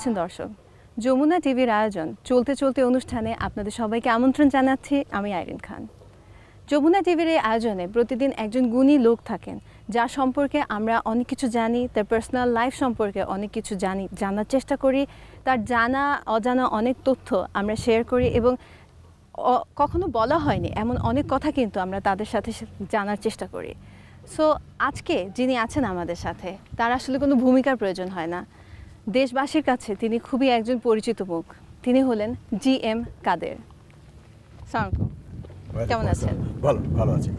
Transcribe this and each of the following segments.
আছেন দর্শক যমুনা টিভির আয়োজন চলতে চলতে অনুষ্ঠানে আপনাদের সবাইকে আমন্ত্রণ জানাচ্ছি আমি আইরিন খান যমুনা টিভির এই আয়োজনে প্রতিদিন একজন গুণী লোক থাকেন যা সম্পর্কে আমরা অনেক কিছু জানি তার পার্সোনাল লাইফ সম্পর্কে অনেক কিছু জানি জানার চেষ্টা করি তার জানা অজানা অনেক তথ্য আমরা শেয়ার করি এবং কখনো বলা হয়নি এমন অনেক কথা কিন্তু আমরা তাদের সাথে জানার চেষ্টা করি সো আজকে যিনি আছেন আমাদের সাথে তার আসলে কোনো ভূমিকার প্রয়োজন হয় না দেশবাসীর কাছে তিনি খুবই একজন পরিচিত মুখ তিনি হলেন জি এম কাদের কেমন আছেন ভালো ভালো আছি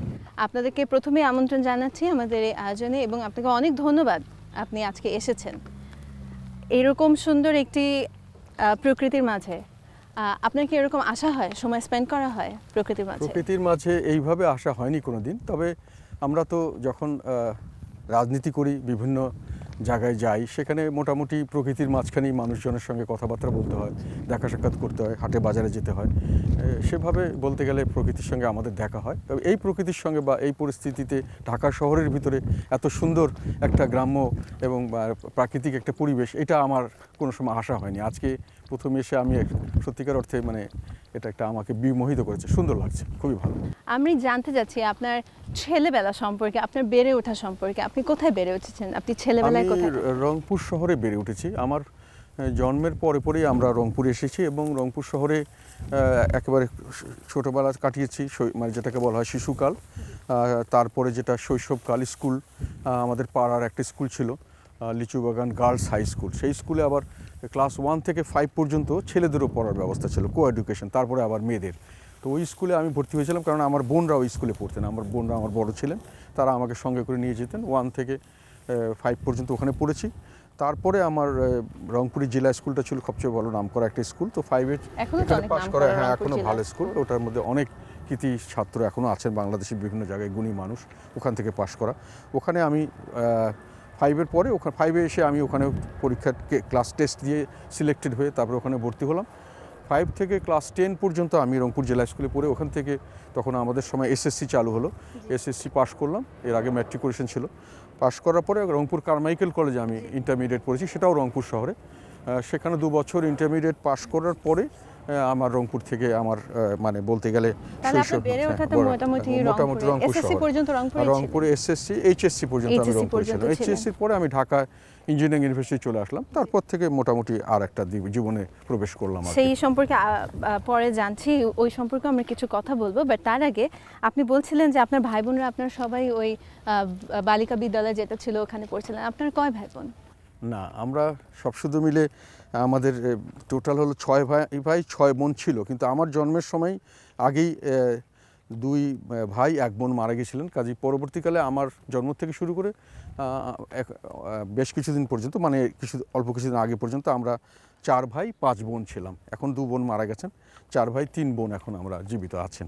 আপনাদেরকে প্রথমে আমন্ত্রণ জানাচ্ছি আমাদের এই আয়োজনে এবং আপনাকে অনেক ধন্যবাদ আপনি আজকে এসেছেন এরকম সুন্দর একটি প্রকৃতির মাঝে আপনার কি এরকম আশা হয় সময় স্পেন্ড করা হয় প্রকৃতির মাঝে প্রকৃতির মাঝে এইভাবে আশা হয়নি কোনো দিন তবে আমরা তো যখন রাজনীতি করি বিভিন্ন জায়গায় যাই সেখানে মোটামুটি প্রকৃতির মাঝখানেই মানুষজনের সঙ্গে কথাবার্তা বলতে হয় দেখা সাক্ষাৎ করতে হয় হাটে বাজারে যেতে হয় সেভাবে বলতে গেলে প্রকৃতির সঙ্গে আমাদের দেখা হয় তবে এই প্রকৃতির সঙ্গে বা এই পরিস্থিতিতে ঢাকা শহরের ভিতরে এত সুন্দর একটা গ্রাম্য এবং প্রাকৃতিক একটা পরিবেশ এটা আমার কোনো সময় আশা হয়নি আজকে প্রথম এসে আমি সত্যিকার অর্থে মানে এটা একটা আমাকে বিমোহিত করেছে সুন্দর লাগছে খুবই ভালো আমি জানতে চাচ্ছি আপনার ছেলেবেলা সম্পর্কে আপনার বেড়ে ওঠা সম্পর্কে আপনি কোথায় বেড়ে উঠেছেন আপনি ছেলেবেলায় কোথায় রংপুর শহরে বেড়ে উঠেছি আমার জন্মের পরে পরেই আমরা রংপুর এসেছি এবং রংপুর শহরে একেবারে ছোটোবেলা কাটিয়েছি মানে যেটাকে বলা হয় শিশুকাল তারপরে যেটা শৈশবকাল স্কুল আমাদের পাড়ার একটা স্কুল ছিল লিচু বাগান গার্লস হাই স্কুল সেই স্কুলে আবার ক্লাস ওয়ান থেকে ফাইভ পর্যন্ত ছেলেদেরও পড়ার ব্যবস্থা ছিল কো তারপরে আবার মেয়েদের তো ওই স্কুলে আমি ভর্তি হয়েছিলাম কারণ আমার বোনরা ওই স্কুলে পড়তেন আমার বোনরা আমার বড় ছিলেন তারা আমাকে সঙ্গে করে নিয়ে যেতেন ওয়ান থেকে ফাইভ পর্যন্ত ওখানে পড়েছি তারপরে আমার রংপুরি জেলা স্কুলটা ছিল সবচেয়ে ভালো নাম করা একটা স্কুল তো ফাইভের এখানে পাশ করা হ্যাঁ এখনও ভালো স্কুল ওটার মধ্যে অনেক কৃতি ছাত্র এখনও আছেন বাংলাদেশের বিভিন্ন জায়গায় গুণী মানুষ ওখান থেকে পাশ করা ওখানে আমি ফাইভের পরে ওখানে ফাইভে এসে আমি ওখানে পরীক্ষা ক্লাস টেস্ট দিয়ে সিলেক্টেড হয়ে তারপরে ওখানে ভর্তি হলাম ফাইভ থেকে ক্লাস টেন পর্যন্ত আমি রংপুর জেলা স্কুলে পড়ে ওখান থেকে তখন আমাদের সময় এসএসসি চালু হলো এসএসসি পাশ করলাম এর আগে ম্যাট্রিকুলেশন ছিল পাশ করার পরে রংপুর কারমাইকেল কলেজে আমি ইন্টারমিডিয়েট পড়েছি সেটাও রংপুর শহরে সেখানে দু বছর ইন্টারমিডিয়েট পাশ করার পরে আমার রংপুর থেকে আমার মানে বলতে গেলে হ্যাঁ, রংপুর এসএসসি এইচএসসি পর্যন্ত আমি রংপুর ছিলাম এইচএসসির পরে আমি ঢাকা ইঞ্জিনিয়ারিং ইউনিভার্সিটি চলে আসলাম তারপর থেকে মোটামুটি আর একটা জীবনে প্রবেশ করলাম সেই সম্পর্কে পরে জানছি ওই সম্পর্কে আমরা কিছু কথা বলবো বাট তার আগে আপনি বলছিলেন যে আপনার ভাই বোনরা আপনার সবাই ওই বালিকা বিদ্যালয়ে যেটা ছিল ওখানে পড়ছিলেন আপনার কয় ভাই বোন না আমরা সব শুধু মিলে আমাদের টোটাল হলো ছয় ভাই ভাই ছয় বোন ছিল কিন্তু আমার জন্মের সময় আগেই দুই ভাই এক বোন মারা গেছিলেন কাজে পরবর্তীকালে আমার জন্ম থেকে শুরু করে বেশ কিছুদিন পর্যন্ত মানে কিছু অল্প কিছুদিন আগে পর্যন্ত আমরা চার ভাই পাঁচ বোন ছিলাম এখন দু বোন মারা গেছেন চার ভাই তিন বোন এখন আমরা জীবিত আছেন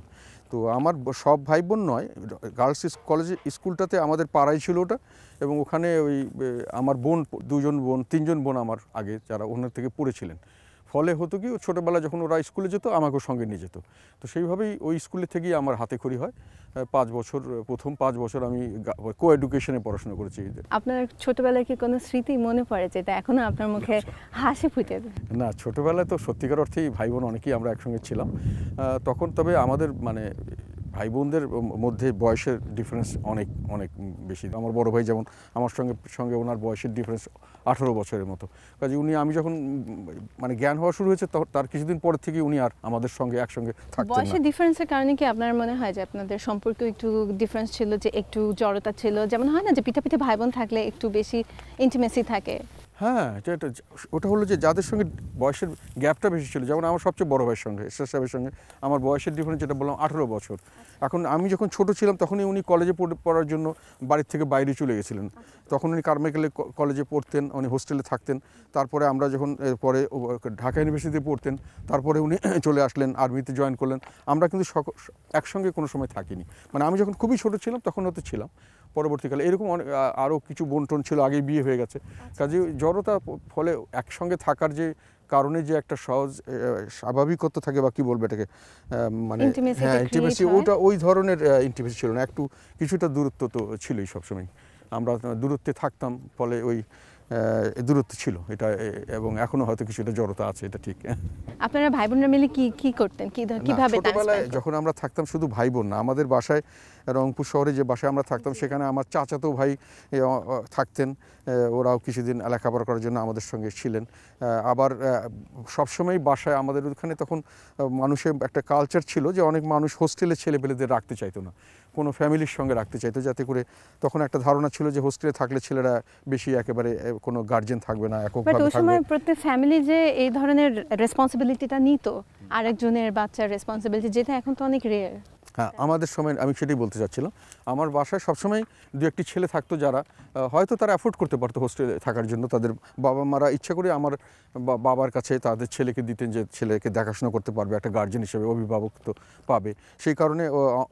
তো আমার সব ভাই বোন নয় গার্লস কলেজ স্কুলটাতে আমাদের পাড়াই ছিল ওটা এবং ওখানে ওই আমার বোন দুজন বোন তিনজন বোন আমার আগে যারা ওনার থেকে পড়েছিলেন ফলে হতো কি ছোটোবেলা যখন ওরা স্কুলে যেত আমাকেও সঙ্গে নিয়ে যেত তো সেইভাবেই ওই স্কুলে থেকেই আমার হাতে খড়ি হয় পাঁচ বছর প্রথম পাঁচ বছর আমি কো এডুকেশনে পড়াশোনা করেছি আপনার ছোটোবেলায় কি কোনো স্মৃতি মনে পড়ে যেটা এখনও আপনার মুখে হাসি ফুটে না ছোটোবেলায় তো সত্যিকার অর্থেই ভাই বোন অনেকেই আমরা একসঙ্গে ছিলাম তখন তবে আমাদের মানে ভাই বোনদের মধ্যে বয়সের ডিফারেন্স অনেক অনেক বেশি আমার বড় ভাই যেমন আমার সঙ্গে সঙ্গে ওনার বয়সের ডিফারেন্স আঠারো বছরের মতো কাজে উনি আমি যখন মানে জ্ঞান হওয়া শুরু হয়েছে তার কিছুদিন পর থেকে উনি আর আমাদের সঙ্গে একসঙ্গে বয়সের ডিফারেন্সের কারণে কি আপনার মনে হয় যে আপনাদের সম্পর্ক একটু ডিফারেন্স ছিল যে একটু জড়তা ছিল যেমন হয় না যে পিঠা পিঠে ভাই বোন থাকলে একটু বেশি ইন্টিমেসি থাকে হ্যাঁ ওটা হলো যে যাদের সঙ্গে বয়সের গ্যাপটা বেশি ছিল যেমন আমার সবচেয়ে বড় ভাইয়ের সঙ্গে এসআর সাহেবের সঙ্গে আমার বয়সের ডিফারেন্স যেটা বললাম আঠেরো বছর আচ্ছা। এখন আমি যখন ছোট ছিলাম তখনই উনি কলেজে পড়ার জন্য বাড়ির থেকে বাইরে চলে গেছিলেন আচ্ছা। তখন উনি কারমাইকেলে কলেজে পড়তেন উনি হোস্টেলে থাকতেন তারপরে আমরা যখন পরে ঢাকা ইউনিভার্সিটিতে পড়তেন তারপরে উনি চলে আসলেন আর্মিতে জয়েন করলেন আমরা কিন্তু সক একসঙ্গে কোনো সময় থাকিনি মানে আমি যখন খুবই ছোট ছিলাম তখন হয়তো ছিলাম পরবর্তীকালে এরকম অনেক আরও কিছু বন্টন ছিল আগে বিয়ে হয়ে গেছে আচ্ছা, আচ্ছা। কাজে জড়তা ফলে একসঙ্গে থাকার যে কারণে যে একটা সহজ স্বাভাবিকত্ব থাকে বা কী বলবে এটাকে মানে হ্যাঁ ইন্টিমেসি ওটা ওই ধরনের ইন্টিমেসি ছিল না একটু কিছুটা দূরত্ব তো ছিলই সবসময় আমরা দূরত্বে থাকতাম ফলে ওই দূরত্ব ছিল এটা এবং এখনো হয়তো কিছুটা জড়তা আছে এটা ঠিক আপনারা ভাই বোনরা মিলে কি কি করতেন কি কিভাবে ছোটবেলায় যখন আমরা থাকতাম শুধু ভাই বোন না আমাদের বাসায় রংপুর শহরে যে বাসায় আমরা থাকতাম সেখানে আমার চাচাতো ভাই থাকতেন ওরাও কিছুদিন লেখাপড়া করার জন্য আমাদের সঙ্গে ছিলেন আবার সবসময় বাসায় আমাদের ওখানে তখন মানুষের একটা কালচার ছিল যে অনেক মানুষ হোস্টেলে ছেলেপেলেদের রাখতে চাইতো না কোনো ফ্যামিলির সঙ্গে রাখতে চাইতো যাতে করে তখন একটা ধারণা ছিল যে হোস্টেলে থাকলে ছেলেরা বেশি একেবারে কোনো গার্জেন থাকবে না একক ওই সময় প্রত্যেক ফ্যামিলি যে এই ধরনের রেসপন্সিবিলিটিটা নিত আরেকজনের বাচ্চার রেসপন্সিবিলিটি যেটা এখন তো অনেক রেয়ার হ্যাঁ আমাদের সময় আমি সেটাই বলতে চাচ্ছিলাম আমার বাসায় সবসময় দু একটি ছেলে থাকতো যারা হয়তো তারা অ্যাফোর্ড করতে পারতো হোস্টেলে থাকার জন্য তাদের বাবা মারা ইচ্ছা করে আমার বাবার কাছে তাদের ছেলেকে দিতেন যে ছেলেকে দেখাশোনা করতে পারবে একটা গার্জেন হিসেবে অভিভাবক তো পাবে সেই কারণে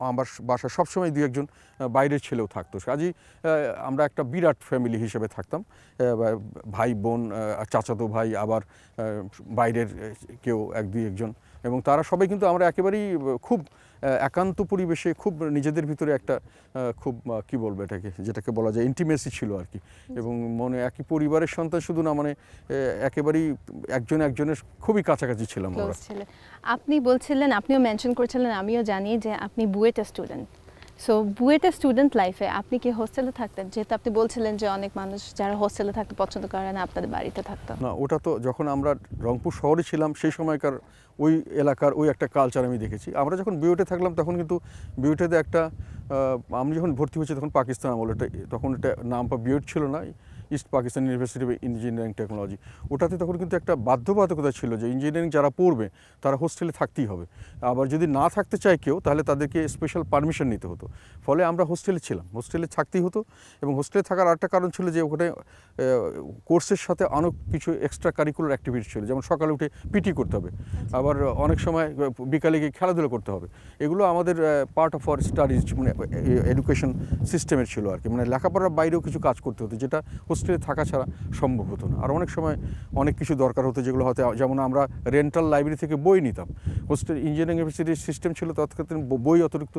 আমার বাসায় সবসময় দু একজন বাইরের ছেলেও থাকতো কাজেই আমরা একটা বিরাট ফ্যামিলি হিসেবে থাকতাম ভাই বোন চাচাতো ভাই আবার বাইরের কেউ এক দুই একজন এবং তারা সবাই কিন্তু আমরা একেবারেই খুব একান্ত পরিবেশে খুব নিজেদের ভিতরে একটা খুব কি বলবো এটাকে যেটাকে বলা যায় ইন্টিমেসি ছিল আর কি এবং মনে একই পরিবারের সন্তান শুধু না মানে একেবারেই একজন একজনের খুবই কাছাকাছি ছিলাম আপনি বলছিলেন আপনিও মেনশন করেছিলেন আমিও জানি যে আপনি বুয়েটা স্টুডেন্ট সো বুয়েটে স্টুডেন্ট লাইফে আপনি কি হোস্টেলে থাকতেন যেহেতু আপনি বলছিলেন যে অনেক মানুষ যারা হোস্টেলে থাকতে পছন্দ করে না আপনাদের বাড়িতে থাকতো না ওটা তো যখন আমরা রংপুর শহরে ছিলাম সেই সময়কার ওই এলাকার ওই একটা কালচার আমি দেখেছি আমরা যখন বিউটে থাকলাম তখন কিন্তু বিউটেতে একটা আমি যখন ভর্তি হয়েছি তখন পাকিস্তান আমল এটা তখন এটা নাম বা বিউট ছিল না east Pakistan university of engineering technology ওটাতে তখন কিন্তু একটা বাধ্যবাধকতা ছিল যে ইঞ্জিনিয়ারিং যারা পড়বে তারা হোস্টেলে থাকতেই হবে আবার যদি না থাকতে চায় কেউ তাহলে তাদেরকে স্পেশাল পারমিশন নিতে হতো ফলে আমরা হোস্টেলে ছিলাম হোস্টেলে থাকতেই হতো এবং হোস্টেলে থাকার আরেকটা কারণ ছিল যে ওখানে কোর্সের সাথে অনেক কিছু এক্সট্রা কারিকুলার অ্যাক্টিভিটি ছিল যেমন সকালে উঠে পিটি করতে হবে আচ্ছা। আবার অনেক সময় বিকালে গিয়ে খেলাধুলো করতে হবে এগুলো আমাদের পার্ট অফ আওয়ার স্টাডিজ মানে এডুকেশন সিস্টেমের ছিল আর কি মানে লেখাপড়ার বাইরেও কিছু কাজ করতে হতো যেটা হোস্টেলে থাকা ছাড়া সম্ভব হতো না আর অনেক সময় অনেক কিছু দরকার হতো যেগুলো হয়তো যেমন আমরা রেন্টাল লাইব্রেরি থেকে বই নিতাম হোস্টেল ইঞ্জিনিয়ারিং ইউনিভার্সিটির সিস্টেম ছিল তৎকালীন বই অতিরিক্ত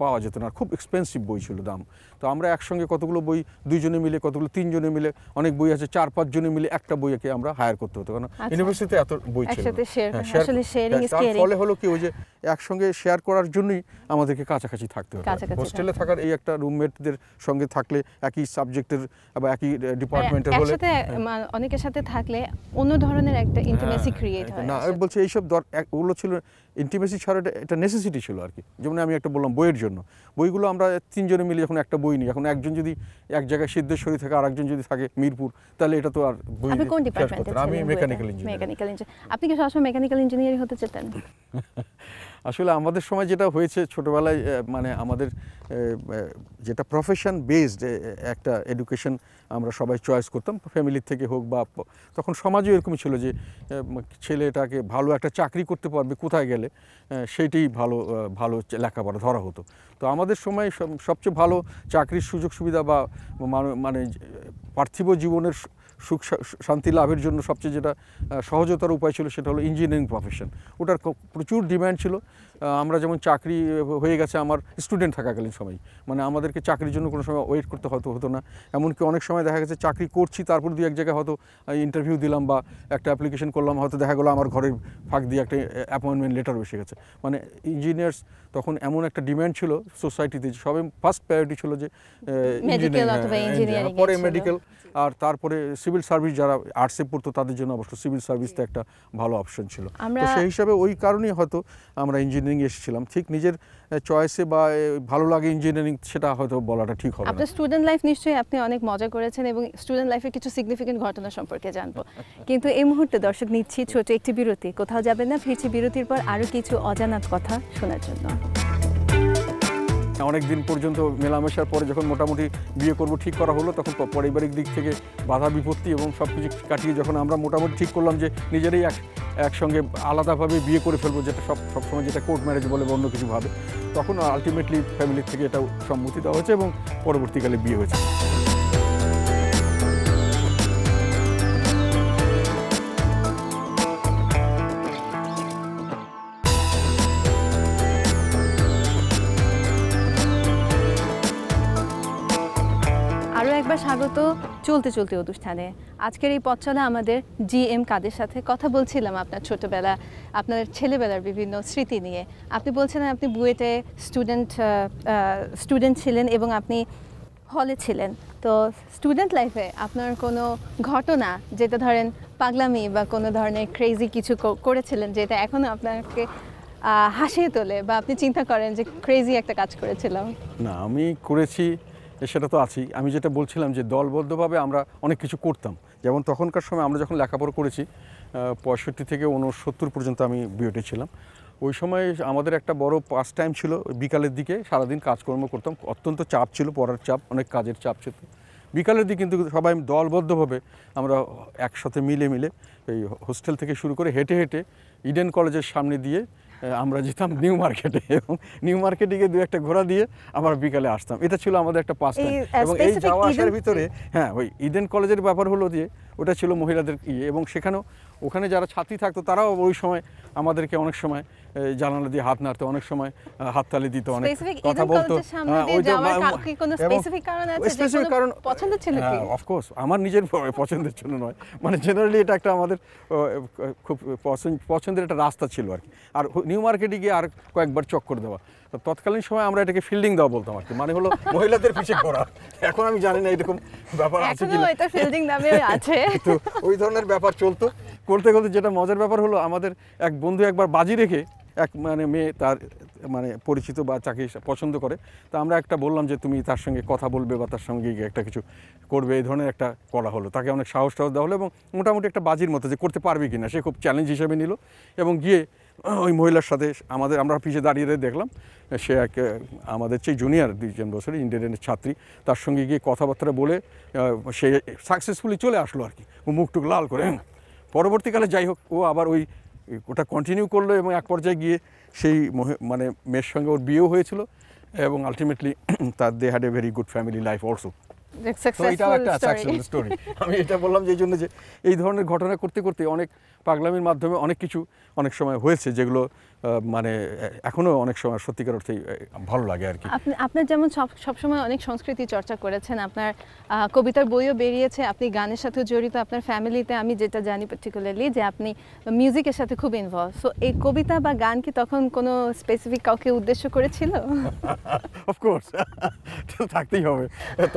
পাওয়া যেত না খুব এক্সপেন্সিভ বই ছিল দাম তো আমরা একসঙ্গে কতগুলো বই দুইজনে মিলে কতগুলো তিনজনে মিলে অনেক বই আছে চার পাঁচজনে মিলে একটা বইকে আমরা হায়ার করতে হতো কারণ ইউনিভার্সিটিতে আচ্ছা। এত বই ছিল হ্যাঁ, হ্যাঁ, তার ফলে হলো কি ওই যে একসঙ্গে শেয়ার করার জন্যই আমাদেরকে কাছাকাছি থাকতে হতো হোস্টেলে থাকার এই একটা রুমমেটদের সঙ্গে থাকলে একই সাবজেক্টের বা একই ডিপার্টমেন্টে হ্যাঁ, হলে একসাথে হ্যাঁ। অনেকের সাথে থাকলে অন্য ধরনের একটা ইন্টিমেসি হ্যাঁ, ক্রিয়েট হয় না আমি বলছি এইসব ওগুলো ছিল ইন্টিমেসি ছাড়া এটা নেসেসিটি ছিল আর কি যেমন আমি একটা বললাম বইয়ের জন্য বইগুলো আমরা তিনজনে মিলে যখন একটা বই নিই এখন একজন যদি এক জায়গায় সিদ্ধেশ্বরী থাকে আর একজন যদি থাকে মিরপুর তাহলে এটা তো আর বই আপনি কোন ডিপার্টমেন্টে আমি মেকানিক্যাল ইঞ্জিনিয়ার মেকানিক্যাল ইঞ্জিনিয়ার আপনি কি সবসময় মেকানিক্যাল ইঞ্জিনিয়ারিং হতে চেতেন আসলে আমাদের সময় যেটা হয়েছে ছোটোবেলায় মানে আমাদের যেটা প্রফেশন বেসড একটা এডুকেশন আমরা সবাই চয়েস করতাম ফ্যামিলির থেকে হোক বা তখন সমাজও এরকম ছিল যে ছেলেটাকে ভালো একটা চাকরি করতে পারবে কোথায় গেলে সেটি ভালো ভালো লেখাপড়া ধরা হতো তো আমাদের সময় সবচেয়ে ভালো চাকরির সুযোগ সুবিধা বা মানে পার্থিব জীবনের সুখ শান্তি লাভের জন্য সবচেয়ে যেটা সহজতার উপায় ছিল সেটা হলো ইঞ্জিনিয়ারিং প্রফেশন ওটার প্রচুর ডিম্যান্ড ছিল আমরা যেমন চাকরি হয়ে গেছে আমার স্টুডেন্ট থাকাকালীন সময় মানে আমাদেরকে চাকরির জন্য কোনো সময় ওয়েট করতে হতো হতো না এমনকি অনেক সময় দেখা গেছে চাকরি করছি তারপর দু এক জায়গায় হয়তো ইন্টারভিউ দিলাম বা একটা অ্যাপ্লিকেশন করলাম হয়তো দেখা গেলো আমার ঘরের ফাঁক দিয়ে একটা অ্যাপয়েন্টমেন্ট লেটার বসে গেছে মানে ইঞ্জিনিয়ার্স তখন এমন একটা ডিম্যান্ড ছিল সোসাইটিতে সবাই ফার্স্ট প্রায়োরিটি ছিল যে হ্যাঁ, হ্যাঁ, পরে মেডিকেল হ্যাঁ। আর তারপরে সিভিল সার্ভিস যারা আর্টসে পড়তো তাদের জন্য অবশ্য সিভিল সার্ভিসটা একটা ভালো অপশন ছিল তো সেই হিসাবে ওই কারণেই হয়তো আমরা ইঞ্জিনিয়ার ইঞ্জিনিয়ারিং এসেছিলাম ঠিক নিজের চয়েসে বা ভালো লাগে ইঞ্জিনিয়ারিং সেটা হয়তো বলাটা ঠিক হবে আপনার স্টুডেন্ট লাইফ নিশ্চয়ই আপনি অনেক মজা করেছেন এবং স্টুডেন্ট লাইফের কিছু সিগনিফিকেন্ট ঘটনা সম্পর্কে জানবো কিন্তু এই মুহূর্তে দর্শক নিচ্ছি ছোট একটি বিরতি কোথাও যাবেন না ফিরছি বিরতির পর আরও কিছু অজানাত কথা শোনার জন্য অনেক দিন পর্যন্ত মেলামেশার পরে যখন মোটামুটি বিয়ে করব ঠিক করা হলো তখন পারিবারিক দিক থেকে বাধা বিপত্তি এবং সব কিছু কাটিয়ে যখন আমরা মোটামুটি ঠিক করলাম যে নিজেরাই এক একসঙ্গে আলাদাভাবে বিয়ে করে ফেলবো যেটা সব সবসময় যেটা কোর্ট ম্যারেজ বলে বা অন্য কিছু ভাবে তখন আলটিমেটলি ফ্যামিলির থেকে এটা সম্মতি দেওয়া হয়েছে এবং পরবর্তীকালে বিয়ে হয়েছে চলতে চলতে অনুষ্ঠানে আজকের এই পথ চলা আমাদের জি এম কাদের সাথে কথা বলছিলাম আপনার ছোটবেলা আপনার ছেলেবেলার বিভিন্ন স্মৃতি নিয়ে আপনি বলছিলেন আপনি বুয়েটে স্টুডেন্ট স্টুডেন্ট ছিলেন এবং আপনি হলে ছিলেন তো স্টুডেন্ট লাইফে আপনার কোনো ঘটনা যেটা ধরেন পাগলামি বা কোনো ধরনের ক্রেজি কিছু করেছিলেন যেটা এখনও আপনাকে হাসিয়ে তোলে বা আপনি চিন্তা করেন যে ক্রেজি একটা কাজ করেছিলাম না আমি করেছি সেটা তো আছেই আমি যেটা বলছিলাম যে দলবদ্ধভাবে আমরা অনেক কিছু করতাম যেমন তখনকার সময় আমরা যখন লেখাপড়া করেছি পঁয়ষট্টি থেকে উনসত্তর পর্যন্ত আমি বিওটে ছিলাম ওই সময় আমাদের একটা বড় পাস টাইম ছিল বিকালের দিকে সারাদিন কাজকর্ম করতাম অত্যন্ত চাপ ছিল পড়ার চাপ অনেক কাজের চাপ ছিল বিকালের দিকে কিন্তু সবাই দলবদ্ধভাবে আমরা একসাথে মিলে মিলে এই হোস্টেল থেকে শুরু করে হেঁটে হেঁটে ইডেন কলেজের সামনে দিয়ে আমরা যেতাম নিউ মার্কেটে এবং নিউ মার্কেটে গিয়ে দু একটা ঘোরা দিয়ে আবার বিকালে আসতাম এটা ছিল আমাদের একটা পাস এবং এই যাওয়া আসার ভিতরে হ্যাঁ ওই ইডেন কলেজের ব্যাপার হলো যে ওটা ছিল মহিলাদের ইয়ে এবং সেখানেও ওখানে যারা ছাত্রী থাকতো তারাও ওই সময় আমাদেরকে অনেক সময় জানালা দিয়ে হাত নাড়তে অনেক সময় হাততালি দিত অনেক কথা বলতো অফকোর্স হ্যাঁ, হ্যাঁ, আমার নিজের পছন্দের জন্য নয় মানে জেনারেলি এটা একটা আমাদের খুব পছন্দের একটা রাস্তা ছিল আর কি আর নিউ মার্কেটে গিয়ে আর কয়েকবার চক্কর দেওয়া তৎকালীন সময় আমরা এটাকে ফিল্ডিং দেওয়া বলতাম আর কি মানে হলো মহিলাদের পিছে করা এখন আমি জানি না এরকম ব্যাপার আছে কি ফিল্ডিং নামে আছে তো ওই ধরনের ব্যাপার চলতো করতে করতে যেটা মজার ব্যাপার হলো আমাদের এক বন্ধু একবার বাজি রেখে এক মানে মেয়ে তার মানে পরিচিত বা তাকে পছন্দ করে তা আমরা একটা বললাম যে তুমি তার সঙ্গে কথা বলবে বা তার সঙ্গে গিয়ে একটা কিছু করবে এই ধরনের একটা করা হলো তাকে অনেক সাহস টাহস দেওয়া হলো এবং মোটামুটি একটা বাজির মতো যে করতে পারবে কি না সে খুব চ্যালেঞ্জ হিসেবে নিল এবং গিয়ে ওই মহিলার সাথে আমাদের আমরা পিছিয়ে দাঁড়িয়ে দেখলাম সে এক আমাদের চেয়ে জুনিয়র দুইজন বছরের ইন্ডিয়ানের ছাত্রী তার সঙ্গে গিয়ে কথাবার্তা বলে সে সাকসেসফুলি চলে আসলো আর কি ও মুখটুক লাল করে পরবর্তীকালে যাই হোক ও আবার ওই ওটা কন্টিনিউ করলো এবং এক পর্যায়ে গিয়ে সেই মানে মেয়ের সঙ্গে ওর বিয়েও হয়েছিল এবং আলটিমেটলি তার they had a very good family life also আমি এটা বললাম যে জন্য যে এই ধরনের ঘটনা করতে করতে অনেক পাগলামির মাধ্যমে অনেক কিছু অনেক সময় হয়েছে যেগুলো মানে অনেক সময় সত্যিকার ভালো লাগে আর কি আপনার যেমন সব অনেক সংস্কৃতি চর্চা করেছেন আপনার কবিতার বইও বেরিয়েছে আপনি গানের সাথে জড়িত আপনার ফ্যামিলিতে আমি যেটা জানি পার্টিকুলারলি যে আপনি মিউজিকের সাথে খুব ইনভলভ সো এই কবিতা বা গান কি তখন কোনো স্পেসিফিক কাউকে উদ্দেশ্য করেছিল অফকোর্স থাকতেই হবে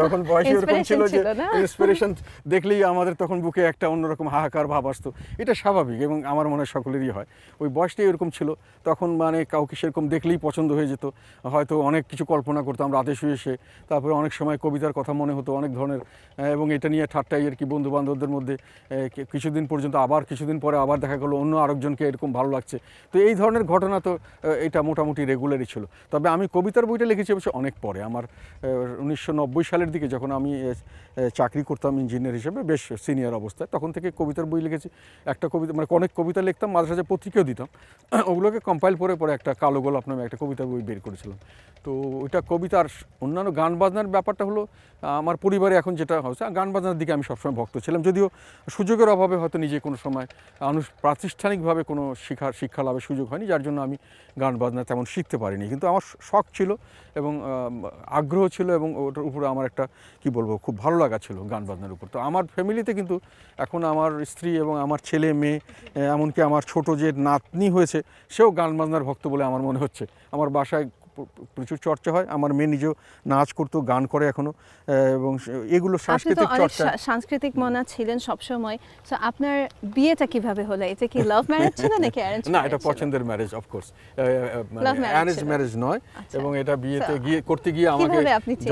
তখন বয়স এরকম ছিল যে ইন্সপিরেশন দেখলেই আমাদের তখন বুকে একটা অন্যরকম হাহাকার ভাব আসতো এটা স্বাভাবিক এবং আমার মনে হয় সকলেরই হয় ওই বয়সটাই এরকম ছিল তখন মানে কাউকে সেরকম দেখলেই পছন্দ হয়ে যেত হয়তো অনেক কিছু কল্পনা করতাম রাতে শুয়ে এসে তারপরে অনেক সময় কবিতার কথা মনে হতো অনেক ধরনের এবং এটা নিয়ে ঠাট্টাই আর কি বন্ধু বান্ধবদের মধ্যে কিছুদিন পর্যন্ত আবার কিছুদিন পরে আবার দেখা গেলো অন্য আরেকজনকে এরকম ভালো লাগছে তো এই ধরনের ঘটনা তো এটা মোটামুটি রেগুলারই ছিল তবে আমি কবিতার বইটা লিখেছি অবশ্য অনেক পরে আমার উনিশশো সালের দিকে যখন আমি চাকরি করতাম ইঞ্জিনিয়ার হিসেবে বেশ সিনিয়র অবস্থায় তখন থেকে কবিতার বই লিখেছি একটা কবিতা মানে অনেক কবিতা লিখতাম মাঝে সাথে পত্রিকাও দিতাম ওগুলোকে কম্পাইল করে পরে একটা কালো গোলাপ নামে একটা কবিতা বই বের করেছিলাম তো ওইটা কবিতার অন্যান্য গান বাজনার ব্যাপারটা হলো আমার পরিবারে এখন যেটা হচ্ছে গান বাজনার দিকে আমি সবসময় ভক্ত ছিলাম যদিও সুযোগের অভাবে হয়তো নিজে কোনো সময় আনুষ প্রাতিষ্ঠানিকভাবে কোনো শিখার শিক্ষা লাভের সুযোগ হয়নি যার জন্য আমি গান বাজনা তেমন শিখতে পারিনি কিন্তু আমার শখ ছিল এবং আগ্রহ ছিল এবং ওটার উপরে আমার একটা কি কি বলবো খুব ভালো লাগা ছিল গান বাজনার উপর তো আমার ফ্যামিলিতে কিন্তু এখন আমার স্ত্রী এবং আমার ছেলে মেয়ে এমনকি আমার ছোট যে নাতনি হয়েছে সেও গান বাজনার ভক্ত বলে আমার মনে হচ্ছে আমার বাসায় প্রচুর চর্চা হয় আমার মেয়ে নিজেও নাচ করতো গান করে এখনো এবং এগুলো সাংস্কৃতিক চর্চা সাংস্কৃতিক মনা ছিলেন সবসময় তো আপনার বিয়েটা কিভাবে হলো এটা কি লাভ ম্যারেজ ছিল নাকি অ্যারেঞ্জ না এটা পছন্দের ম্যারেজ অফকোর্স অ্যারেঞ্জ ম্যারেজ নয় আচ্ছা। এবং এটা বিয়েতে গিয়ে করতে গিয়ে আমাকে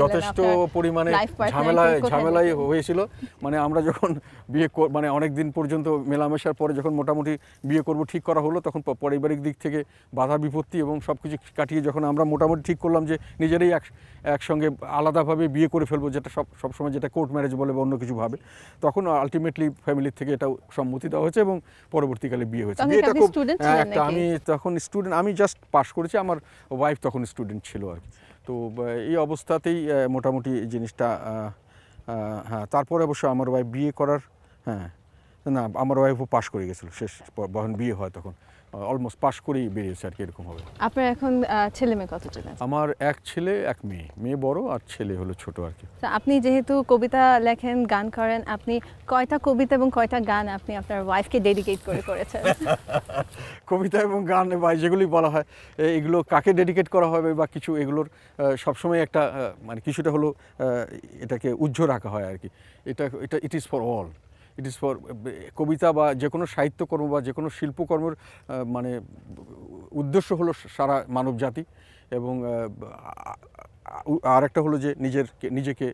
যথেষ্ট পরিমাণে ঝামেলায় ঝামেলাই হয়েছিল মানে আমরা যখন বিয়ে মানে অনেক দিন পর্যন্ত মেলামেশার পরে যখন মোটামুটি বিয়ে করব ঠিক করা হলো তখন পারিবারিক দিক থেকে বাধা বিপত্তি এবং সব কিছু কাটিয়ে যখন আমরা মোটামুটি ঠিক করলাম যে নিজেরাই এক একসঙ্গে আলাদাভাবে বিয়ে করে ফেলবো যেটা সব সবসময় যেটা কোর্ট ম্যারেজ বলে বা অন্য কিছু ভাবে তখন আলটিমেটলি ফ্যামিলির থেকে এটা সম্মতি দেওয়া হয়েছে এবং পরবর্তীকালে বিয়ে হয়েছে বিয়েটা খুব একটা আমি তখন স্টুডেন্ট আমি জাস্ট পাশ করেছি আমার ওয়াইফ তখন স্টুডেন্ট ছিল আর কি তো এই অবস্থাতেই মোটামুটি জিনিসটা হ্যাঁ তারপরে অবশ্য আমার ওয়াইফ বিয়ে করার হ্যাঁ না আমার ওয়াইফও পাশ করে গেছিলো শেষ বহন বিয়ে হয় তখন অলমোস্ট পাশ করেই বেরিয়েছে আর কি এরকম হবে আপনার এখন ছেলে মেয়ে কত আছে আমার এক ছেলে এক মেয়ে মেয়ে বড় আর ছেলে হলো ছোট আর কি আপনি যেহেতু কবিতা লেখেন গান করেন আপনি কয়টা কবিতা এবং কয়টা গান আপনি আপনার ওয়াইফকে ডেডিকেট করে করেছেন কবিতা এবং গান বা যেগুলি বলা হয় এগুলো কাকে ডেডিকেট করা হবে বা কিছু এগুলোর সবসময় একটা মানে কিছুটা হলো এটাকে উজ্জ্ব রাখা হয় আর কি এটা এটা it is for all it is for কবিতা বা যে কোনো সাহিত্যকর্ম বা যে কোনো শিল্পকর্মের মানে উদ্দেশ্য হলো সারা মানব জাতি এবং আর একটা হলো যে নিজের নিজেকে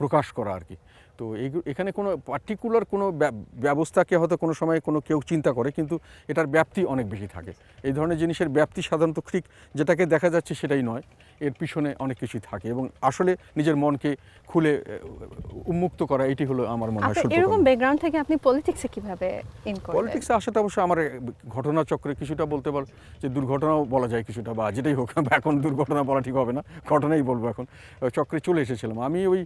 প্রকাশ করা আর কি তো এই এখানে কোনো পার্টিকুলার কোনো ব্যবস্থাকে হয়তো কোনো সময় কোনো কেউ চিন্তা করে কিন্তু এটার ব্যাপ্তি অনেক বেশি থাকে এই ধরনের জিনিসের ব্যাপ্তি সাধারণত ঠিক যেটাকে দেখা যাচ্ছে সেটাই নয় এর পিছনে অনেক কিছুই থাকে এবং আসলে নিজের মনকে খুলে উন্মুক্ত করা এটি হলো আমার মনে হয় আচ্ছা, এরকম ব্যাকগ্রাউন্ড থেকে আপনি পলিটিক্সে কিভাবে পলিটিক্সে আসাটা অবশ্য আমার ঘটনাচক্রে কিছুটা বলতে পার যে দুর্ঘটনাও বলা যায় কিছুটা বা যেটাই হোক এখন দুর্ঘটনা বলা ঠিক হবে না ঘটনাই বলবো এখন চক্রে চলে এসেছিলাম আমি ওই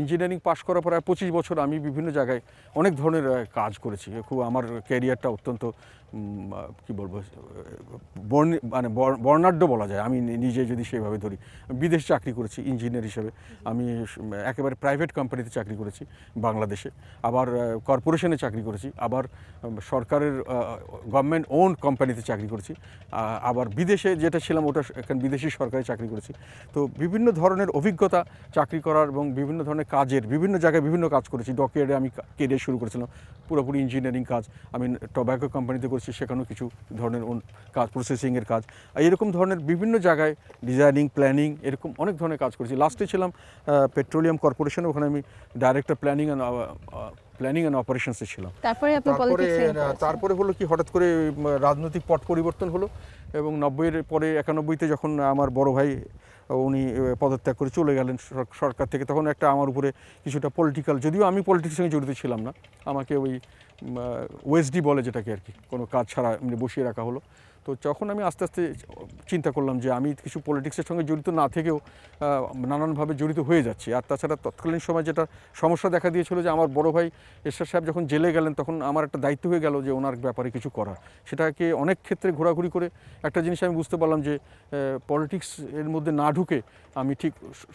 ইঞ্জিনিয়ারিং পাশ করার পর প্রায় পঁচিশ বছর আমি বিভিন্ন জায়গায় অনেক ধরনের কাজ করেছি খুব আমার ক্যারিয়ারটা অত্যন্ত কি বলবো বর্ণ মানে বর্ণাঢ্য বলা যায় আমি নিজে যদি সেভাবে ধরি বিদেশ চাকরি করেছি ইঞ্জিনিয়ার হিসেবে আমি একেবারে প্রাইভেট কোম্পানিতে চাকরি করেছি বাংলাদেশে আবার কর্পোরেশনে চাকরি করেছি আবার সরকারের গভর্নমেন্ট ওন কোম্পানিতে চাকরি করেছি আবার বিদেশে যেটা ছিলাম ওটা বিদেশি সরকারে চাকরি করেছি তো বিভিন্ন ধরনের অভিজ্ঞতা চাকরি করার এবং বিভিন্ন ধরনের কাজের বিভিন্ন জায়গায় বিভিন্ন কাজ করেছি ডকিয়ার্ডে আমি কেরিয়ার শুরু করেছিলাম পুরোপুরি ইঞ্জিনিয়ারিং কাজ আমি টব্যাকো কোম্পানিতে করছে সেখানেও কিছু ধরনের কাজ প্রসেসিংয়ের কাজ এরকম ধরনের বিভিন্ন জায়গায় ডিজাইনিং প্ল্যানিং এরকম অনেক ধরনের কাজ করেছি লাস্টে ছিলাম পেট্রোলিয়াম কর্পোরেশন ওখানে আমি director planning and planning and অপারেশনসে ছিলাম তারপরে তারপরে হলো কি হঠাৎ করে রাজনৈতিক পট পরিবর্তন হলো এবং নব্বইয়ের পরে একানব্বইতে যখন আমার বড় ভাই উনি পদত্যাগ করে চলে গেলেন সরকার থেকে তখন একটা আমার উপরে কিছুটা পলিটিক্যাল যদিও আমি পলিটিক্সের সঙ্গে জড়িত ছিলাম না আমাকে ওই ওয়েসডি বলে যেটাকে আর কি কোনো কাজ ছাড়া এমনি বসিয়ে রাখা হলো তো যখন আমি আস্তে আস্তে চিন্তা করলাম যে আমি কিছু পলিটিক্সের সঙ্গে জড়িত না থেকেও নানানভাবে জড়িত হয়ে যাচ্ছি আর তাছাড়া তৎকালীন সময় যেটা সমস্যা দেখা দিয়েছিল যে আমার বড় ভাই এরশাদ সাহেব যখন জেলে গেলেন তখন আমার একটা দায়িত্ব হয়ে গেল যে ওনার ব্যাপারে কিছু করা সেটাকে অনেক ক্ষেত্রে ঘোরাঘুরি করে একটা জিনিস আমি বুঝতে পারলাম যে পলিটিক্স এর মধ্যে না ঢুকে আমি ঠিক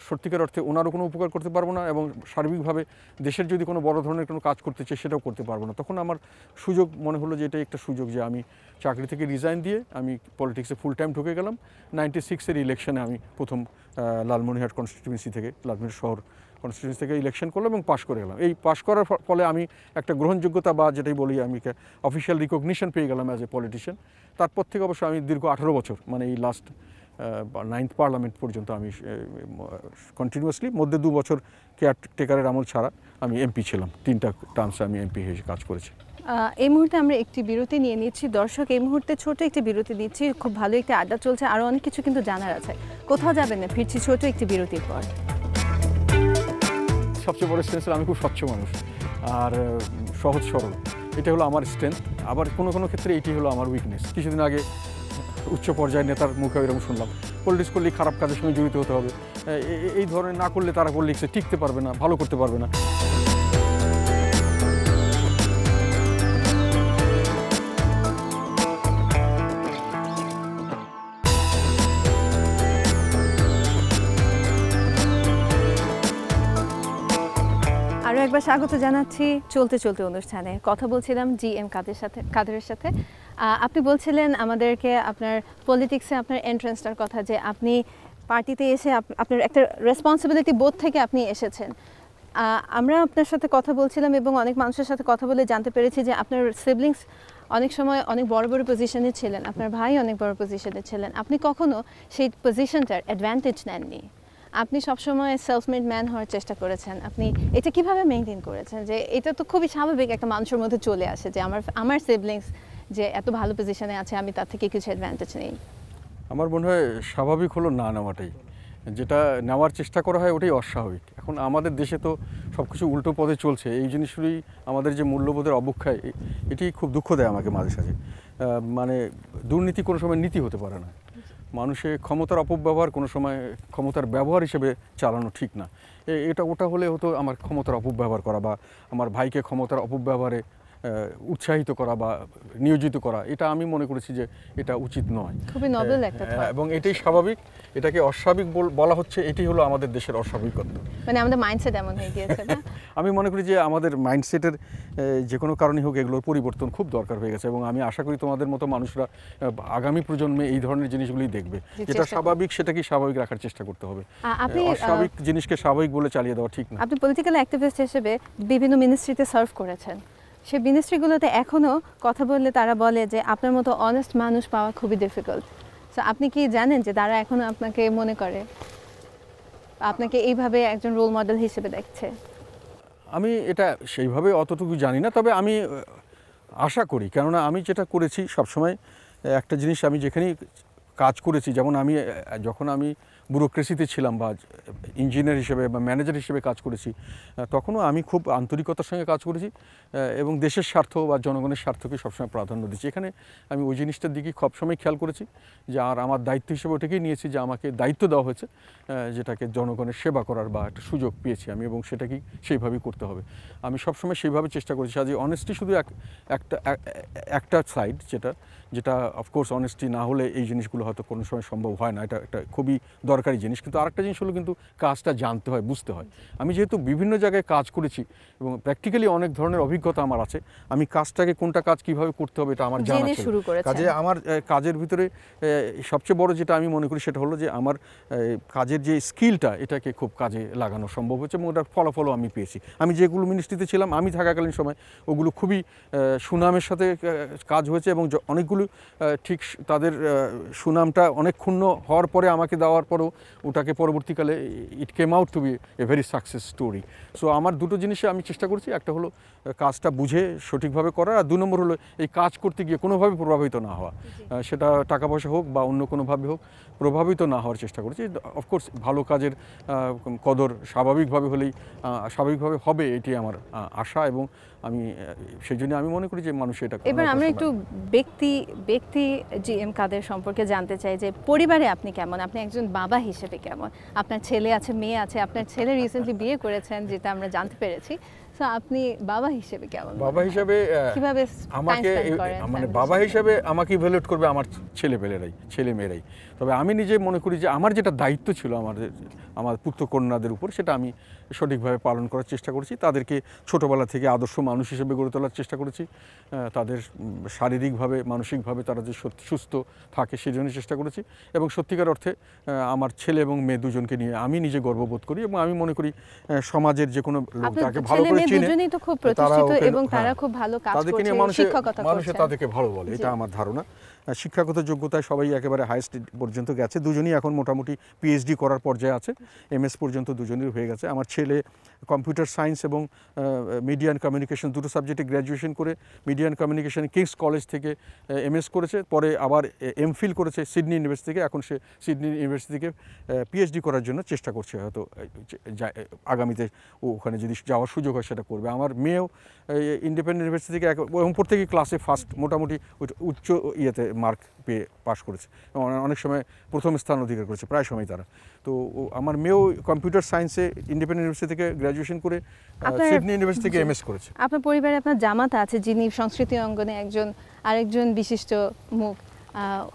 সত্যিকার অর্থে ওনারও কোনো উপকার করতে পারবো না এবং সার্বিকভাবে দেশের যদি কোনো বড় ধরনের কোনো কাজ করতে চাই সেটাও করতে পারবো না তখন আমার সুযোগ মনে হলো যে এটা একটা সুযোগ যে আমি চাকরি থেকে রিজাইন দিয়ে দিয়ে আমি পলিটিক্সে ফুল টাইম ঢুকে গেলাম নাইনটি সিক্সের ইলেকশনে আমি প্রথম লালমনিহাট কনস্টিটিউয়েন্সি থেকে লালমনিহাট শহর কনস্টিটিউয়েন্সি থেকে ইলেকশন করলাম এবং পাশ করে গেলাম এই পাশ করার ফলে আমি একটা গ্রহণযোগ্যতা বা যেটাই বলি আমি অফিসিয়াল রিকগনিশন পেয়ে গেলাম অ্যাজ এ পলিটিশিয়ান তারপর থেকে অবশ্য আমি দীর্ঘ আঠারো বছর মানে এই লাস্ট নাইন্থ পার্লামেন্ট পর্যন্ত আমি কন্টিনিউয়াসলি মধ্যে দু বছর কেয়ারটেকারের আমল ছাড়া আমি এমপি ছিলাম তিনটা টার্মসে আমি এমপি হিসেবে কাজ করেছি এই মুহূর্তে আমরা একটি বিরতি নিয়ে নিচ্ছি দর্শক এই মুহূর্তে ছোট একটি বিরতি নিচ্ছি খুব ভালো একটি আড্ডা চলছে আরও অনেক কিছু কিন্তু জানার আছে কোথাও যাবেন না ফিরছি ছোট একটি বিরতির পর সবচেয়ে বড় স্ট্রেন্থ আমি খুব স্বচ্ছ মানুষ আর সহজ সরল এটা হলো আমার স্ট্রেংথ আবার কোনো কোনো ক্ষেত্রে এটি হলো আমার উইকনেস কিছুদিন আগে উচ্চ পর্যায়ের নেতার মুখে এরকম শুনলাম পলিটিক্স করলে খারাপ কাজের সঙ্গে জড়িত হতে হবে এই ধরনের না করলে তারা করলে টিকতে পারবে না ভালো করতে পারবে না আরেকবার স্বাগত জানাচ্ছি চলতে চলতে অনুষ্ঠানে কথা বলছিলাম জি এম কাদের সাথে কাদেরের সাথে আপনি বলছিলেন আমাদেরকে আপনার পলিটিক্সে আপনার এন্ট্রান্সটার কথা যে আপনি পার্টিতে এসে আপনার একটা রেসপন্সিবিলিটি বোধ থেকে আপনি এসেছেন আমরা আপনার সাথে কথা বলছিলাম এবং অনেক মানুষের সাথে কথা বলে জানতে পেরেছি যে আপনার সিবলিংস অনেক সময় অনেক বড় বড় পজিশনে ছিলেন আপনার ভাই অনেক বড় পজিশনে ছিলেন আপনি কখনো সেই পজিশনটার অ্যাডভান্টেজ নেননি আপনি সবসময় সেলফ মেড ম্যান হওয়ার চেষ্টা করেছেন আপনি এটা কিভাবে মেনটেন করেছেন যে এটা তো খুবই স্বাভাবিক একটা মানুষের মধ্যে চলে আসে যে আমার আমার সিবলিংস যে এত ভালো পজিশনে আছে আমি তার থেকে কিছু অ্যাডভান্টেজ নেই আমার মনে হয় স্বাভাবিক হলো না নেওয়াটাই যেটা নেওয়ার চেষ্টা করা হয় ওটাই অস্বাভাবিক এখন আমাদের দেশে তো সব কিছু উল্টো পথে চলছে এই জিনিসগুলি আমাদের যে মূল্যবোধের অবক্ষয় এটি খুব দুঃখ দেয় আমাকে মাঝে সাঝে মানে দুর্নীতি কোনো সময় নীতি হতে পারে না মানুষে ক্ষমতার অপব্যবহার কোনো সময় ক্ষমতার ব্যবহার হিসেবে চালানো ঠিক না এটা ওটা হলে হতো আমার ক্ষমতার অপব্যবহার করা বা আমার ভাইকে ক্ষমতার অপব্যবহারে উৎসাহিত করা বা নিয়োজিত করা এটা আমি মনে করেছি যে এটা উচিত নয় খুবই নবেল হ্যাঁ, একটা হ্যাঁ, এবং এটাই স্বাভাবিক এটাকে অস্বাভাবিক বলা হচ্ছে এটি হলো আমাদের দেশের অস্বাভাবিকত্ব মানে আমাদের মাইন্ডসেট এমন হয়ে গিয়েছে আমি মনে করি যে আমাদের মাইন্ডসেটের যে কোনো কারণই হোক এগুলোর পরিবর্তন খুব দরকার হয়ে গেছে এবং আমি আশা করি তোমাদের মতো মানুষরা আগামী প্রজন্মে এই ধরনের জিনিসগুলি দেখবে যেটা স্বাভাবিক সেটাকে স্বাভাবিক রাখার চেষ্টা করতে হবে আপনি হ্যাঁ, অস্বাভাবিক জিনিসকে স্বাভাবিক বলে চালিয়ে দেওয়া ঠিক না আপনি পলিটিক্যাল অ্যাক্টিভিস্ট হিসেবে বিভিন্ন মিনিস্ট্রিতে সার্ভ করেছেন সে মিনিস্ট্রিগুলোতে এখনও কথা বললে তারা বলে যে আপনার মতো অনেস্ট মানুষ পাওয়া খুবই ডিফিকাল্ট সো আপনি কি জানেন যে তারা এখনও আপনাকে মনে করে আপনাকে এইভাবে একজন রোল মডেল হিসেবে দেখছে আমি এটা সেইভাবে অতটুকু জানি না তবে আমি আশা করি কেননা আমি যেটা করেছি সবসময় একটা জিনিস আমি যেখানেই কাজ করেছি যেমন আমি যখন আমি ব্যুরোক্রেসিতে ছিলাম বা ইঞ্জিনিয়ার হিসেবে বা ম্যানেজার হিসেবে কাজ করেছি তখনও আমি খুব আন্তরিকতার সঙ্গে কাজ করেছি এবং দেশের স্বার্থ বা জনগণের স্বার্থকে সবসময় প্রাধান্য দিচ্ছি এখানে আমি ওই জিনিসটার দিকে সবসময় খেয়াল করেছি যে আর আমার দায়িত্ব হিসেবে ওটাকেই নিয়েছি যে আমাকে দায়িত্ব দেওয়া হয়েছে যেটাকে জনগণের সেবা করার বা একটা সুযোগ পেয়েছি আমি এবং সেটাকেই সেইভাবেই করতে হবে আমি সবসময় সেইভাবে চেষ্টা করেছি আজ অনেস্টি শুধু এক একটা একটা সাইড যেটা যেটা অফকোর্স অনেস্টি না হলে এই জিনিসগুলো হয়তো কোনো সময় সম্ভব হয় না এটা একটা খুবই দরকারি জিনিস কিন্তু আরেকটা জিনিস হলো কিন্তু কাজটা জানতে হয় বুঝতে হয় আমি যেহেতু বিভিন্ন জায়গায় কাজ করেছি এবং প্র্যাকটিক্যালি অনেক ধরনের অভিজ্ঞতা আমার আছে আমি কাজটাকে কোনটা কাজ কিভাবে করতে হবে এটা আমার জানা শুরু কাজে আমার কাজের ভিতরে সবচেয়ে বড় যেটা আমি মনে করি সেটা হলো যে আমার কাজের যে স্কিলটা এটাকে খুব কাজে লাগানো সম্ভব হচ্ছে এবং ওটার ফলাফলও আমি পেয়েছি আমি যেগুলো মিনিস্ট্রিতে ছিলাম আমি থাকাকালীন সময় ওগুলো খুবই সুনামের সাথে কাজ হয়েছে এবং অনেকগুলো ঠিক তাদের সুনামটা অনেক ক্ষুণ্ণ হওয়ার পরে আমাকে দেওয়ার পরও ওটাকে পরবর্তীকালে it came out to be a very success story so আমার দুটো জিনিসে আমি চেষ্টা করছি একটা হলো কাজটা বুঝে সঠিকভাবে করা আর দু নম্বর হলো এই কাজ করতে গিয়ে কোনোভাবে প্রভাবিত না হওয়া সেটা টাকা পয়সা হোক বা অন্য কোনোভাবে হোক প্রভাবিত না হওয়ার চেষ্টা করছি অফকোর্স ভালো কাজের কদর স্বাভাবিকভাবে হলেই স্বাভাবিকভাবে হবে এটি আমার আশা এবং আমি সেই জন্য আমি মনে করি যে মানুষ এটা এবার আমরা একটু ব্যক্তি ব্যক্তি জি এম কাদের সম্পর্কে জানতে চাই যে পরিবারে আপনি কেমন আপনি একজন বাবা হিসেবে কেমন আপনার ছেলে আছে মেয়ে আছে আপনার ছেলে রিসেন্টলি বিয়ে করেছেন যেটা আমরা জানতে পেরেছি আপনি বাবা হিসেবে কেমন বাবা হিসেবে কিভাবে আমাকে মানে বাবা হিসেবে আমাকে ইভ্যালুয়েট করবে আমার ছেলে পেলেরাই ছেলে মেয়েরাই তবে আমি নিজে মনে করি যে আমার যেটা দায়িত্ব ছিল আমাদের আমার পুত্র কন্যাদের উপর সেটা আমি সঠিকভাবে পালন করার চেষ্টা করেছি তাদেরকে ছোটোবেলা থেকে আদর্শ মানুষ হিসেবে গড়ে তোলার চেষ্টা করেছি তাদের শারীরিকভাবে মানসিকভাবে তারা যে সুস্থ থাকে সেই জন্য চেষ্টা করেছি এবং সত্যিকার অর্থে আমার ছেলে এবং মেয়ে দুজনকে নিয়ে আমি নিজে গর্ববোধ করি এবং আমি মনে করি সমাজের যে কোনো লোক তাকে ভালো করে দুজনেই তো খুব প্রতিষ্ঠিত এবং হ্যাঁ, তারা খুব ভালো কাজ করছে শিক্ষকতা করছে তাদেরকে ভালো বলে এটা আমার ধারণা শিক্ষাগত যোগ্যতায় সবাই একেবারে হায়েস্ট পর্যন্ত গেছে দুজনই এখন মোটামুটি পিএইচডি করার পর্যায়ে আছে এমএস পর্যন্ত দুজনের হয়ে গেছে আমার ছেলে কম্পিউটার সায়েন্স এবং মিডিয়া অ্যান্ড কমিউনিকেশন দুটো সাবজেক্টে গ্র্যাজুয়েশন করে media and communication Kings college থেকে এমএস করেছে পরে আবার ফিল করেছে সিডনি ইউনিভার্সিটি থেকে এখন সে সিডনি ইউনিভার্সিটি থেকে পিএইচডি করার জন্য চেষ্টা করছে হয়তো আগামীতে ওখানে যদি যাওয়ার সুযোগ হয় সেটা করবে আমার মেয়েও ইন্ডিপেন্ডেন্ট ইউনিভার্সিটি থেকে এবং প্রত্যেকেই ক্লাসে ফার্স্ট মোটামুটি উচ্চ ইয়েতে মার্ক পেয়ে পাশ করেছে এবং অনেক সময় প্রথম স্থান অধিকার করেছে প্রায় সময় তারা তো আমার মেয়েও কম্পিউটার সায়েন্সে ইন্ডিপেন্ডেন্ট ইউনিভার্সিটি থেকে গ্র্যাজুয়েশন করে সিডনি ইউনিভার্সিটি থেকে এমএস করেছে আপনার পরিবারে আপনার জামাতা আছে যিনি সংস্কৃতি অঙ্গনে একজন আরেকজন বিশিষ্ট মুখ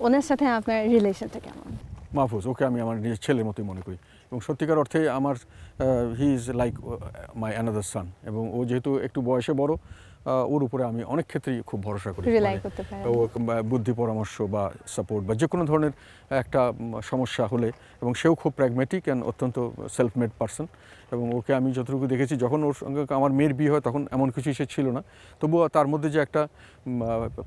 ওনার সাথে আপনার রিলেশনটা কেমন মাহফুজ ওকে আমি আমার নিজের ছেলের মতোই মনে করি এবং সত্যিকার অর্থে আমার he is like my another son এবং ও যেহেতু একটু বয়সে বড় ওর উপরে আমি অনেক ক্ষেত্রেই খুব ভরসা করি মানে, বুদ্ধি পরামর্শ বা সাপোর্ট বা যে কোনো ধরনের একটা সমস্যা হলে এবং সেও খুব প্র্যাগমেটিক অ্যান্ড অত্যন্ত সেলফ মেড পার্সন এবং ওকে আমি যতটুকু দেখেছি যখন ওর সঙ্গে আমার মেয়ের বিয়ে হয় তখন এমন কিছুই সে ছিল না তবুও তার মধ্যে যে একটা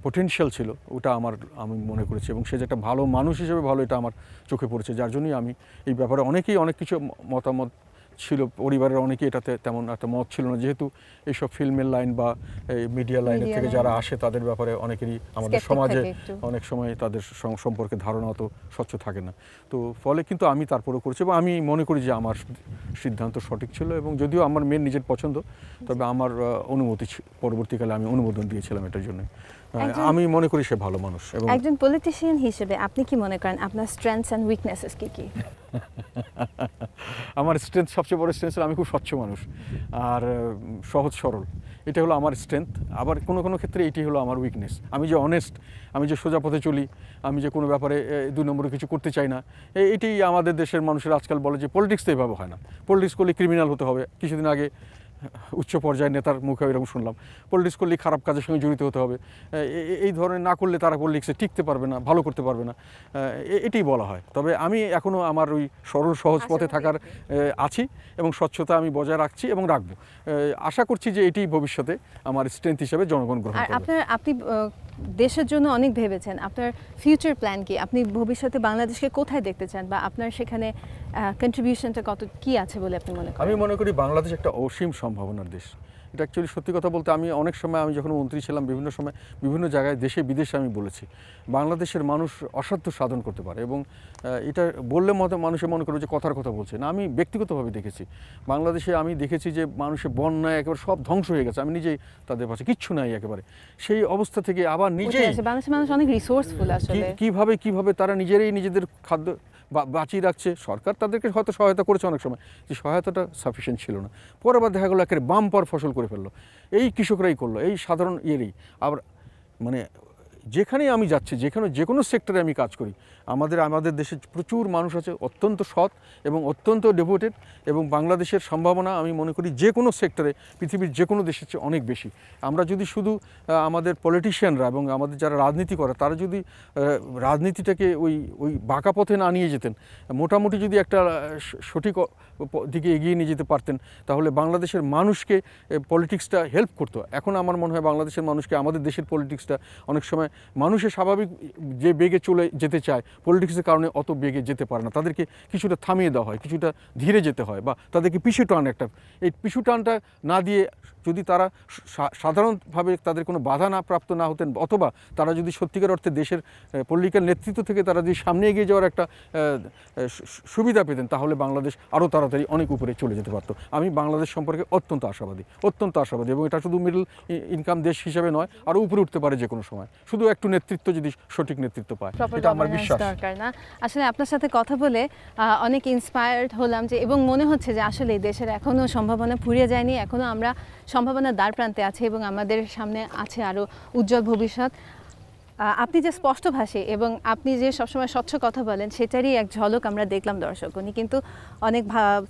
পোটেনশিয়াল ছিল ওটা আমার আমি মনে করেছি এবং সে যে একটা ভালো মানুষ হিসেবে ভালো এটা আমার চোখে পড়েছে যার জন্যই আমি এই ব্যাপারে অনেকেই অনেক কিছু মতামত ছিল পরিবারের অনেকে এটাতে তেমন একটা মত ছিল না যেহেতু এইসব ফিল্মের লাইন বা মিডিয়া লাইনের থেকে যারা আসে তাদের ব্যাপারে অনেকেরই আমাদের সমাজে অনেক সময় তাদের সম্পর্কে ধারণা তো স্বচ্ছ থাকে না তো ফলে কিন্তু আমি তারপরে করেছি বা আমি মনে করি যে আমার সিদ্ধান্ত সঠিক ছিল এবং যদিও আমার মেয়ের নিজের পছন্দ তবে আমার অনুমতি পরবর্তীকালে আমি অনুমোদন দিয়েছিলাম এটার জন্য আমি মনে করি সে ভালো মানুষ এবং একজন পলিটিশিয়ান হিসেবে আপনি কি মনে করেন আপনার স্ট্রেংথস অ্যান্ড উইকনেসেস কি কি আমার স্ট্রেংথ সবচেয়ে বড় স্ট্রেংথ আমি খুব স্বচ্ছ মানুষ আর সহজ সরল এটা হলো আমার স্ট্রেংথ আবার কোনো কোনো ক্ষেত্রে এটি হলো আমার উইকনেস আমি যে অনেস্ট আমি যে সোজা পথে চলি আমি যে কোনো ব্যাপারে দুই নম্বরে কিছু করতে চাই না এটি আমাদের দেশের মানুষের আজকাল বলে যে পলিটিক্স তো এভাবে হয় না পলিটিক্স করলে ক্রিমিনাল হতে হবে কিছুদিন আগে উচ্চ পর্যায়ের নেতার মুখে এরকম শুনলাম পলিটিক্স করলে খারাপ কাজের সঙ্গে জড়িত হতে হবে এই ধরনের না করলে তারা পলিটিক্সে টিকতে পারবে না ভালো করতে পারবে না এটি বলা হয় তবে আমি এখনও আমার ওই সরল সহজ পথে থাকার আছি এবং স্বচ্ছতা আমি বজায় রাখছি এবং রাখবো আশা করছি যে এটি ভবিষ্যতে আমার স্ট্রেংথ হিসেবে জনগণ গ্রহণ করবে আপনি দেশের জন্য অনেক ভেবেছেন আপনার ফিউচার প্ল্যান কি আপনি ভবিষ্যতে বাংলাদেশকে কোথায় দেখতে চান বা আপনার সেখানে কন্ট্রিবিউশনটা কত কি আছে বলে আপনি মনে করেন আমি মনে করি বাংলাদেশ একটা অসীম সম্ভাবনার দেশ এটা অ্যাকচুয়ালি সত্যি কথা বলতে আমি অনেক সময় আমি যখন মন্ত্রী ছিলাম বিভিন্ন সময় বিভিন্ন জায়গায় দেশে বিদেশে আমি বলেছি বাংলাদেশের মানুষ অসাধ্য সাধন করতে পারে এবং এটা বললে মতো মানুষে মনে করে যে কথার কথা বলছে না আমি ব্যক্তিগতভাবে দেখেছি বাংলাদেশে আমি দেখেছি যে মানুষের বন্যায় একেবারে সব ধ্বংস হয়ে গেছে আমি নিজেই তাদের পাশে কিচ্ছু নাই একেবারে সেই অবস্থা থেকে আবার নিজেই কীভাবে কীভাবে তারা নিজেরাই নিজেদের খাদ্য বাঁচিয়ে রাখছে সরকার তাদেরকে হয়তো সহায়তা করেছে অনেক সময় যে সহায়তাটা সাফিসিয়েন্ট ছিল না পরে আবার দেখা গেলো একেবারে বাম্পার ফসল করে ফেললো এই কৃষকরাই করলো এই সাধারণ ইয়েরই আবার মানে যেখানে আমি যাচ্ছি যেখানে যে কোনো সেক্টরে আমি কাজ করি আমাদের আমাদের দেশে প্রচুর মানুষ আছে অত্যন্ত সৎ এবং অত্যন্ত ডেভোটেড এবং বাংলাদেশের সম্ভাবনা আমি মনে করি যে কোনো সেক্টরে পৃথিবীর যে কোনো দেশের চেয়ে অনেক বেশি আমরা যদি শুধু আমাদের পলিটিশিয়ানরা এবং আমাদের যারা রাজনীতি করে তারা যদি রাজনীতিটাকে ওই ওই বাঁকা পথে না নিয়ে যেতেন মোটামুটি যদি একটা সঠিক দিকে এগিয়ে নিয়ে যেতে পারতেন তাহলে বাংলাদেশের মানুষকে পলিটিক্সটা হেল্প করতো এখন আমার মনে হয় বাংলাদেশের মানুষকে আমাদের দেশের পলিটিক্সটা অনেক সময় মানুষের স্বাভাবিক যে বেগে চলে যেতে চায় পলিটিক্সের কারণে অত বেগে যেতে পারে না তাদেরকে কিছুটা থামিয়ে দেওয়া হয় কিছুটা ধীরে যেতে হয় বা তাদেরকে পিছু টান একটা এই পিছু টানটা না দিয়ে যদি তারা সাধারণভাবে তাদের কোনো বাধা না প্রাপ্ত না হতেন অথবা তারা যদি সত্যিকার অর্থে দেশের পলিটিক্যাল নেতৃত্ব থেকে তারা যদি সামনে এগিয়ে যাওয়ার একটা সুবিধা পেতেন তাহলে বাংলাদেশ আরও তারা তাড়াতাড়ি অনেক উপরে চলে যেতে পারতো আমি বাংলাদেশ সম্পর্কে অত্যন্ত আশাবাদী অত্যন্ত আশাবাদী এবং এটা শুধু মিডল ইনকাম দেশ হিসেবে নয় আরও উপরে উঠতে পারে যে কোনো সময় শুধু একটু নেতৃত্ব যদি সঠিক নেতৃত্ব পায় এটা আমার বিশ্বাস দরকার না আসলে আপনার সাথে কথা বলে অনেক ইন্সপায়ার্ড হলাম যে এবং মনে হচ্ছে যে আসলে দেশের এখনও সম্ভাবনা ফুরিয়ে যায়নি এখনও আমরা সম্ভাবনা দ্বার প্রান্তে আছে এবং আমাদের সামনে আছে আরও উজ্জ্বল ভবিষ্যৎ আপনি যে স্পষ্টভাষী এবং আপনি যে সবসময় স্বচ্ছ কথা বলেন সেটারই এক ঝলক আমরা দেখলাম দর্শক উনি কিন্তু অনেক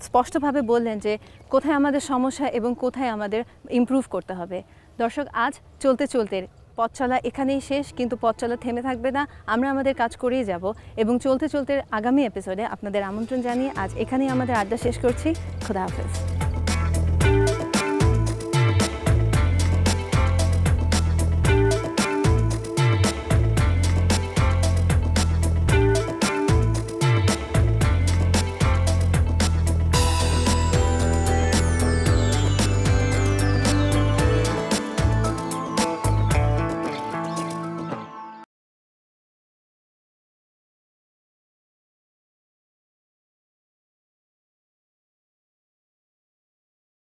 স্পষ্টভাবে বললেন যে কোথায় আমাদের সমস্যা এবং কোথায় আমাদের ইম্প্রুভ করতে হবে দর্শক আজ চলতে চলতে পথ চলা এখানেই শেষ কিন্তু পথ চলা থেমে থাকবে না আমরা আমাদের কাজ করেই যাব এবং চলতে চলতে আগামী এপিসোডে আপনাদের আমন্ত্রণ জানিয়ে আজ এখানেই আমাদের আড্ডা শেষ করছি খোদা হাফেজ